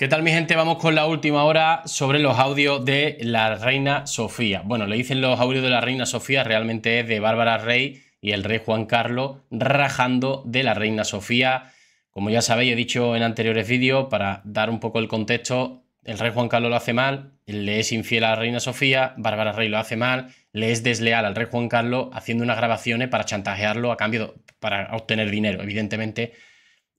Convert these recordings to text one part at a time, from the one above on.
¿Qué tal mi gente? Vamos con la última hora sobre los audios de la reina Sofía. Bueno, le dicen los audios de la reina Sofía, realmente es de Bárbara Rey y el rey Juan Carlos rajando de la reina Sofía. Como ya sabéis, he dicho en anteriores vídeos, para dar un poco el contexto, el rey Juan Carlos lo hace mal, le es infiel a la reina Sofía, Bárbara Rey lo hace mal, le es desleal al rey Juan Carlos haciendo unas grabaciones para chantajearlo a cambio, para obtener dinero, evidentemente.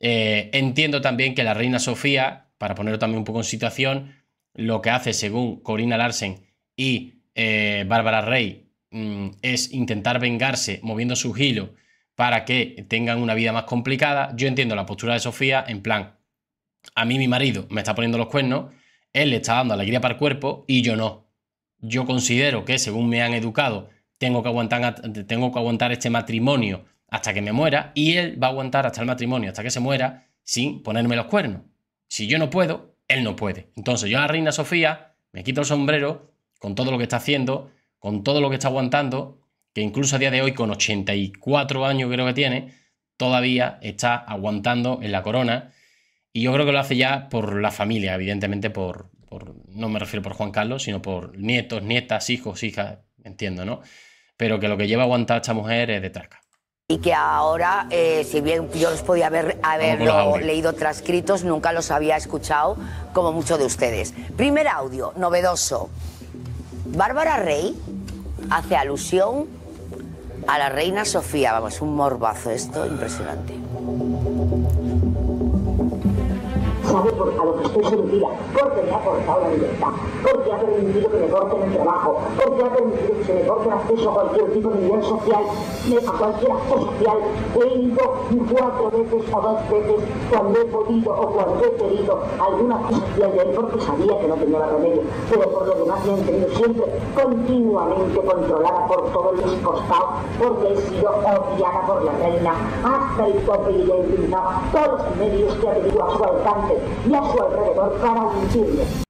Eh, entiendo también que la reina Sofía para ponerlo también un poco en situación, lo que hace según Corina Larsen y eh, Bárbara Rey mm, es intentar vengarse moviendo su hilos para que tengan una vida más complicada. Yo entiendo la postura de Sofía en plan, a mí mi marido me está poniendo los cuernos, él le está dando alegría para el cuerpo y yo no. Yo considero que según me han educado, tengo que aguantar este matrimonio hasta que me muera y él va a aguantar hasta el matrimonio, hasta que se muera, sin ponerme los cuernos. Si yo no puedo, él no puede. Entonces yo a la reina Sofía me quito el sombrero con todo lo que está haciendo, con todo lo que está aguantando, que incluso a día de hoy, con 84 años creo que tiene, todavía está aguantando en la corona. Y yo creo que lo hace ya por la familia, evidentemente, por, no me refiero por Juan Carlos, sino por nietos, nietas, hijos, hijas, entiendo, ¿no? Pero que lo que lleva a aguantar esta mujer es de traca y que ahora, eh, si bien yo los podía haber, leído transcritos, nunca los había escuchado como muchos de ustedes. Primer audio, novedoso. Bárbara Rey hace alusión a la reina Sofía. Vamos, un morbazo esto, impresionante a lo que estoy servida, porque me ha cortado la libertad, porque ha permitido que me corten el trabajo, porque ha permitido que se me corte el acceso a cualquier tipo de nivel social, a cualquier acto social. He ido cuatro veces o dos veces cuando he podido o cuando he querido alguna cosa de él porque sabía que no tenía la remedio, pero por lo demás me he tenido siempre continuamente controlada por todos los costados, porque he sido odiada por la reina hasta el tope y le todos los medios que ha tenido a su alcance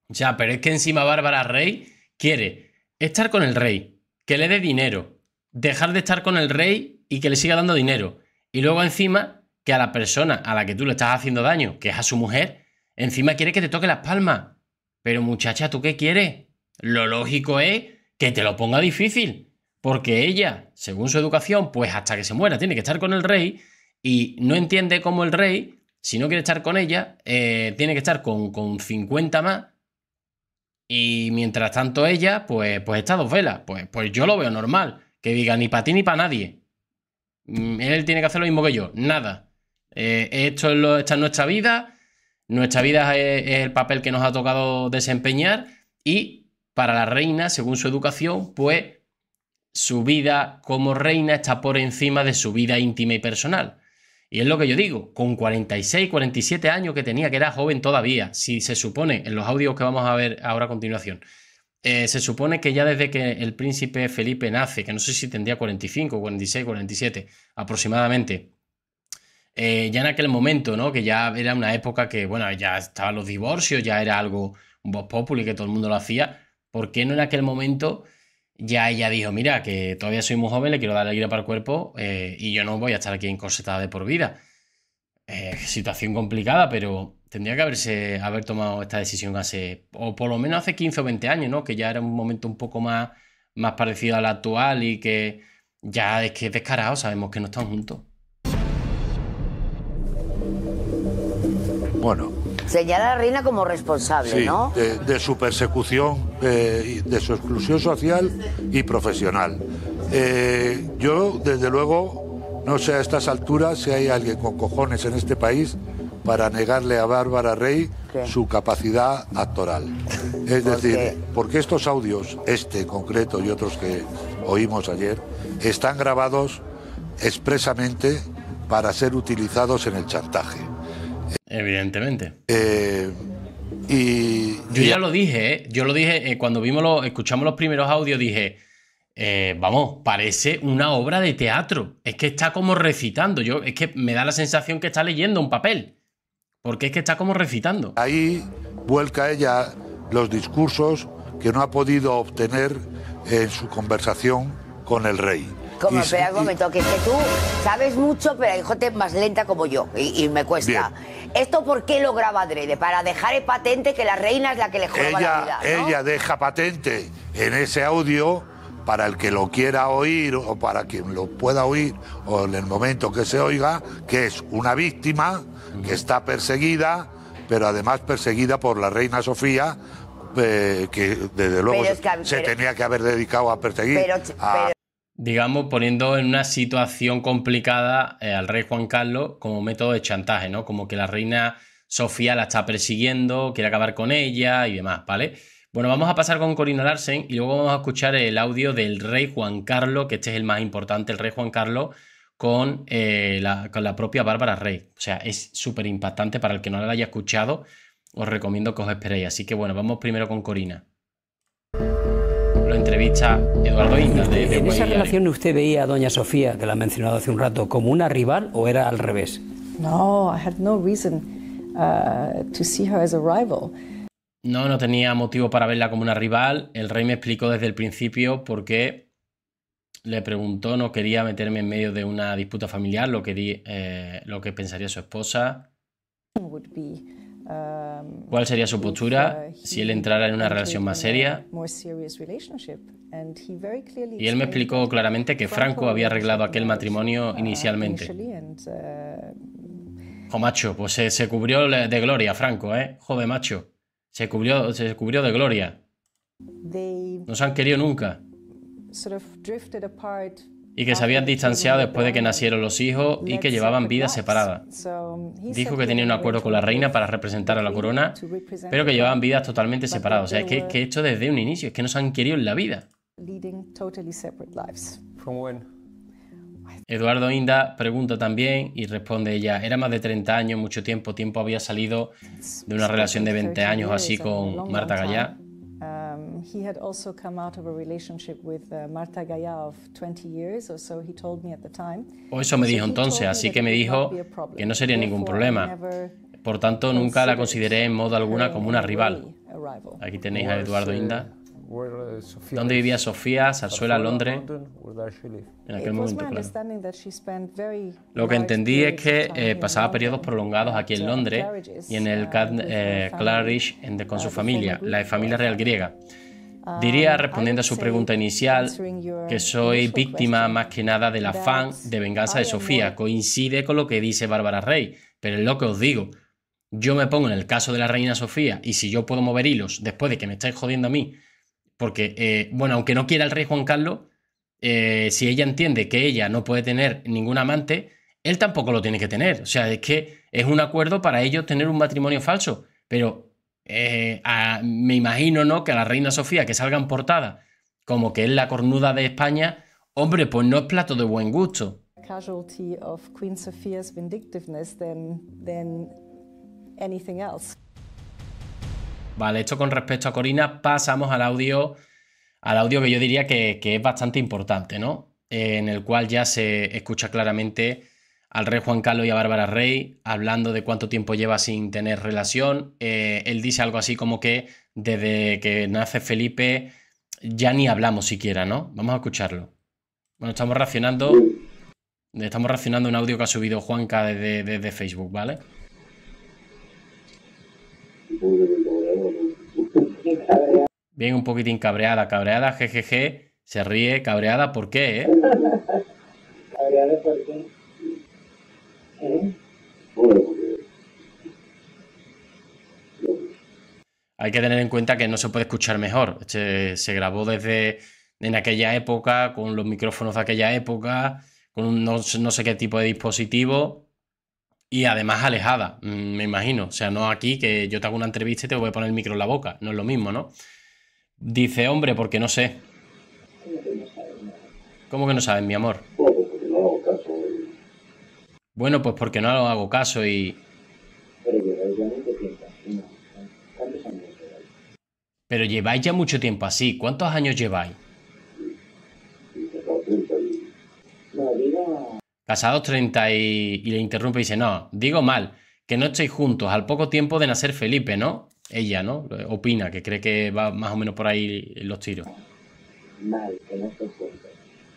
ya, pero es que encima Bárbara Rey quiere estar con el rey, que le dé dinero, dejar de estar con el rey y que le siga dando dinero. Y luego encima que a la persona a la que tú le estás haciendo daño, que es a su mujer, encima quiere que te toque las palmas. Pero muchacha, ¿tú qué quieres? Lo lógico es que te lo ponga difícil, porque ella, según su educación, pues hasta que se muera tiene que estar con el rey y no entiende cómo el rey si no quiere estar con ella, eh, tiene que estar con, con 50 más y mientras tanto ella, pues, pues está dos velas. Pues, pues yo lo veo normal. Que diga ni para ti ni para nadie. Mm, él tiene que hacer lo mismo que yo. Nada. Eh, esto es lo, es nuestra vida. Nuestra vida es, el papel que nos ha tocado desempeñar. Y para la reina, según su educación, pues su vida como reina está por encima de su vida íntima y personal. Y es lo que yo digo, con 46, 47 años que tenía, que era joven todavía, si se supone, en los audios que vamos a ver ahora a continuación, eh, se supone que ya desde que el príncipe Felipe nace, que no sé si tendría 45, 46, 47 aproximadamente, eh, ya en aquel momento, ¿no? Que ya era una época que, bueno, ya estaban los divorcios, ya era algo, un voz y que todo el mundo lo hacía, ¿por qué no en aquel momento ya ella dijo, mira, que todavía soy muy joven, le quiero dar la aire para el cuerpo eh, y yo no voy a estar aquí encorsetada de por vida. Eh, situación complicada, pero tendría que haberse, haber tomado esta decisión hace, o por lo menos hace 15 o 20 años, ¿no? Que ya era un momento un poco más, más parecido al actual y que ya es que descarado, sabemos que no están juntos. Bueno, Señala a la reina como responsable, ¿no? De, de, su persecución, eh, de su exclusión social y profesional. Eh, yo, desde luego, no sé a estas alturas si hay alguien con cojones en este país para negarle a Bárbara Rey su capacidad actoral. Es decir, porque estos audios, este concreto y otros que oímos ayer, están grabados expresamente para ser utilizados en el chantaje. Evidentemente. Eh, y, Yo ya lo dije, ¿eh? Yo lo dije eh, cuando vimos los, escuchamos los primeros audios, dije, vamos, parece una obra de teatro. Es que está como recitando. Yo, es que me da la sensación que está leyendo un papel. Porque es que está como recitando. Ahí vuelca ella los discursos que no ha podido obtener en su conversación con el rey. Como, espera un momento, que, es que tú sabes mucho, pero hijo, más lenta como yo y, me cuesta. ¿Esto por qué lo graba Adrede? Para dejar el patente que la reina es la que le juega ella, la vida, Ella deja patente en ese audio para el que lo quiera oír o para quien lo pueda oír o en el momento que se oiga, que es una víctima que está perseguida, pero además perseguida por la reina Sofía, eh, que desde luego se, tenía que haber dedicado a perseguir digamos, poniendo en una situación complicada eh, al rey Juan Carlos como método de chantaje, ¿no? Como que la reina Sofía la está persiguiendo, quiere acabar con ella y demás, ¿vale? Bueno, vamos a pasar con Corina Larsen y luego vamos a escuchar el audio del rey Juan Carlos, que este es el más importante, el rey Juan Carlos, con, eh, la, con la propia Bárbara Rey. O sea, es súper impactante para el que no la haya escuchado. Os recomiendo que os esperéis. Así que bueno, vamos primero con Corina entrevista Eduardo ¿En esa relación usted veía a doña Sofía, que la ha mencionado hace un rato, como una rival o era al revés? No, I had no reason uh, to see her as a rival. No, no tenía motivo para verla como una rival. El rey me explicó desde el principio por qué le preguntó, no quería meterme en medio de una disputa familiar, lo que, di, eh, lo que pensaría su esposa. ¿Cuál sería su postura si él entrara en una relación más seria? Y él me explicó claramente que Franco había arreglado aquel matrimonio inicialmente. o macho, pues se, cubrió de gloria, Franco, ¿eh? macho. Se cubrió, se cubrió de gloria. No se han querido nunca y que se habían distanciado después de que nacieron los hijos y que llevaban vidas separadas. Dijo que tenía un acuerdo con la reina para representar a la corona, pero que llevaban vidas totalmente separadas. O sea, es que, que esto desde un inicio, es que no se han querido en la vida. Eduardo Inda pregunta también y responde ella, era más de 30 años, mucho tiempo, tiempo había salido de una relación de 20 años así con Marta Gallá. O eso me dijo entonces, así que me dijo que no sería ningún problema. Por tanto, nunca la consideré en modo alguna como una rival. Aquí tenéis a Eduardo uh, Inda. Uh, ¿Dónde vivía Sofía? Sarsuela, Londres. En aquel momento, claro. Lo que entendí es que eh, pasaba periodos prolongados aquí en uh, Londres y en el eh, Claridge con su familia, la familia real griega. Diría, um, respondiendo a su pregunta inicial, que soy víctima más que nada del afán de venganza de Sofía. Coincide con lo que dice Bárbara Rey, pero es lo que os digo. Yo me pongo en el caso de la reina Sofía y si yo puedo mover hilos después de que me estáis jodiendo a mí, porque, eh, bueno, aunque no quiera el rey Juan Carlos, eh, si ella entiende que ella no puede tener ningún amante, él tampoco lo tiene que tener. O sea, es que es un acuerdo para ellos tener un matrimonio falso. Pero eh, me imagino, ¿no? Que a la reina Sofía que salga en portada como que es la cornuda de España, hombre, pues no es plato de buen gusto. Vale, esto con respecto a Corina, pasamos al audio, al audio que yo diría que, es bastante importante, ¿no? Eh, en el cual ya se escucha claramente al rey Juan Carlos y a Bárbara Rey, hablando de cuánto tiempo lleva sin tener relación. Eh, él dice algo así como que desde que nace Felipe ya ni hablamos siquiera, ¿no? Vamos a escucharlo. Bueno, estamos reaccionando. Estamos reaccionando un audio que ha subido Juanca desde, desde Facebook, ¿vale? Bien, un poquitín cabreada, cabreada, jejeje, se ríe, cabreada, ¿por qué? Eh? cabreada, ¿por qué? Hay que tener en cuenta que no se puede escuchar mejor. Este, se, grabó desde en aquella época, con los micrófonos de aquella época, con no, no sé qué tipo de dispositivo y además alejada, mm, me imagino. O sea, no aquí que yo te hago una entrevista y te voy a poner el micro en la boca, no es lo mismo, ¿no? Dice, hombre, porque no sé. ¿Cómo que no sabes, mi amor? Bueno, pues porque no hago caso y... Pero lleváis ya mucho tiempo así. ¿Cuántos años lleváis? Casados 30 y, y le interrumpe y dice, no, digo mal, que no estéis juntos al poco tiempo de nacer Felipe, ¿no? Ella, ¿no? Opina, que cree que va más o menos por ahí los tiros. Mal, que no estoy juntos.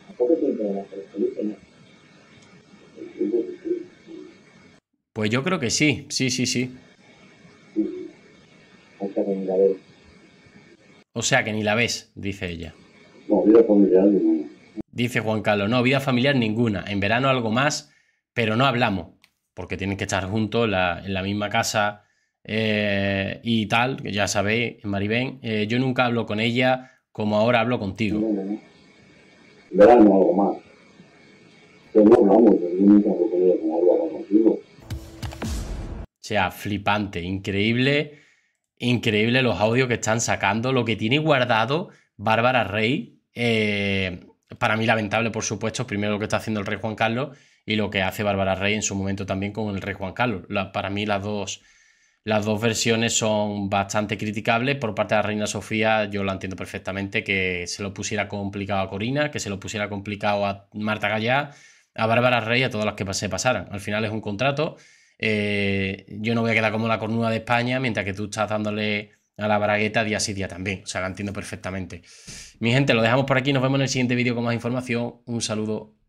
Al poco tiempo de nacer Felipe, no. Pues yo creo que sí, sí, sí, sí. O sea que ni la ves, dice ella. No, vida familiar ninguna. Dice Juan Carlos, no, vida familiar ninguna. En verano algo más, pero no hablamos, porque tienen que estar juntos en la misma casa eh, y tal, que ya sabéis, en Maribén. Eh, yo nunca hablo con ella como ahora hablo contigo. En verano algo más. Pero no hablamos, nunca o sea, flipante, increíble, increíble los audios que están sacando, lo que tiene guardado Bárbara Rey. Eh, para mí lamentable, por supuesto, primero lo que está haciendo el rey Juan Carlos y lo que hace Bárbara Rey en su momento también con el rey Juan Carlos. para mí las dos, las dos versiones son bastante criticables. Por parte de la reina Sofía yo la entiendo perfectamente, que se lo pusiera complicado a Corina, que se lo pusiera complicado a Marta Gallá, a Bárbara Rey, a todas las que se pasaran. Al final es un contrato eh, yo no voy a quedar como la cornuda de España mientras que tú estás dándole a la bragueta día sí día también. O sea, lo entiendo perfectamente. Mi gente, lo dejamos por aquí. Nos vemos en el siguiente vídeo con más información. Un saludo